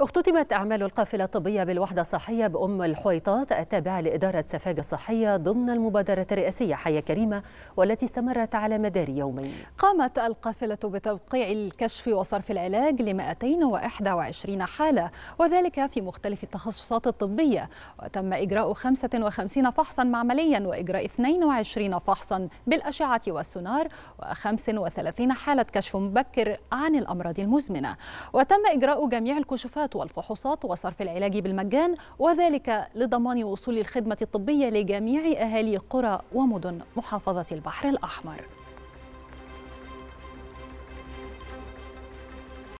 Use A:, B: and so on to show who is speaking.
A: اختتمت أعمال القافلة الطبية بالوحدة الصحية بأم الحويطات التابعة لإدارة سفاج الصحية ضمن المبادرة الرئاسية حياة كريمة والتي استمرت على مدار يومين
B: قامت القافلة بتوقيع الكشف وصرف العلاج ل 221 حالة وذلك في مختلف التخصصات الطبية وتم إجراء 55 فحصا معمليا وإجراء 22 فحصا بالأشعة والسونار و35 حالة كشف مبكر عن الأمراض المزمنة وتم إجراء جميع الكشوفات الجلسات والفحوصات وصرف العلاج بالمجان وذلك لضمان وصول الخدمة الطبية لجميع أهالي قرى ومدن محافظة البحر الأحمر